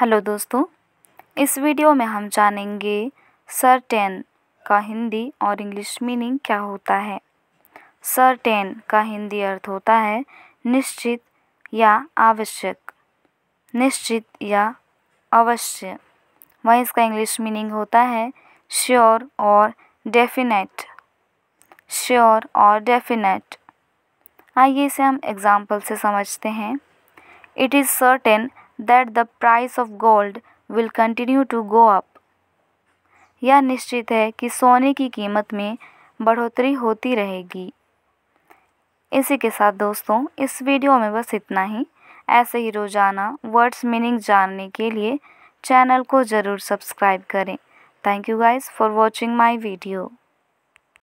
hello दोस्तों इस video में हम जानेंगे सर्टेन का हिंदी और इंग्लिश मीनिंग क्या होता है सर्टेन का हिंदी अर्थ होता है निश्चित या आवश्यक निश्चित या अवश्य वहीं इसका इंग्लिश मीनिंग होता है श्योर और डेफिनेट श्योर और डेफिनेट आइए इसे हम एग्जाम्पल से समझते हैं it is certain that the price of gold will continue to go up यह निश्चित है कि सोने की कीमत में बढ़ोतरी होती रहेगी इसी के साथ दोस्तों इस वीडियो में बस इतना ही ऐसे ही रोज़ाना वर्ड्स मीनिंग जानने के लिए चैनल को ज़रूर सब्सक्राइब करें thank you guys for watching my video